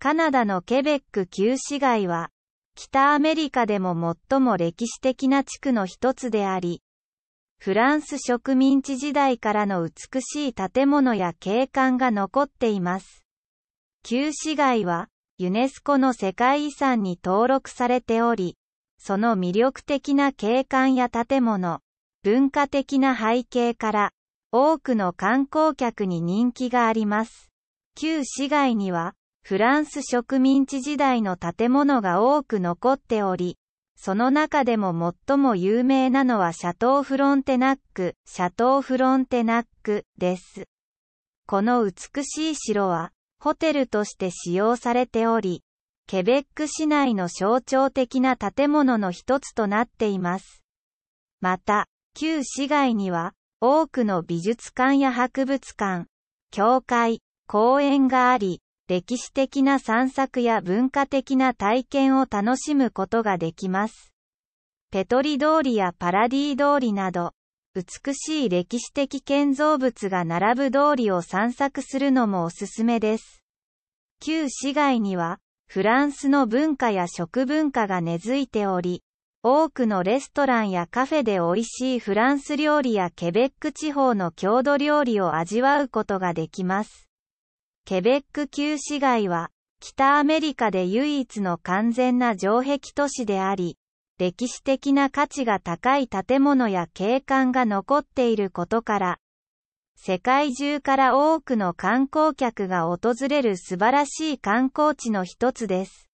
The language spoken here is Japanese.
カナダのケベック旧市街は、北アメリカでも最も歴史的な地区の一つであり、フランス植民地時代からの美しい建物や景観が残っています。旧市街は、ユネスコの世界遺産に登録されており、その魅力的な景観や建物、文化的な背景から、多くの観光客に人気があります。旧市街には、フランス植民地時代の建物が多く残っており、その中でも最も有名なのはシャトーフロンテナック、シャトーフロンテナックです。この美しい城は、ホテルとして使用されており、ケベック市内の象徴的な建物の一つとなっています。また、旧市街には、多くの美術館や博物館、教会、公園があり、歴史的な散策や文化的な体験を楽しむことができます。ペトリ通りやパラディ通りなど、美しい歴史的建造物が並ぶ通りを散策するのもおすすめです。旧市街には、フランスの文化や食文化が根付いており、多くのレストランやカフェで美味しいフランス料理やケベック地方の郷土料理を味わうことができます。ケベック旧市街は、北アメリカで唯一の完全な城壁都市であり、歴史的な価値が高い建物や景観が残っていることから、世界中から多くの観光客が訪れる素晴らしい観光地の一つです。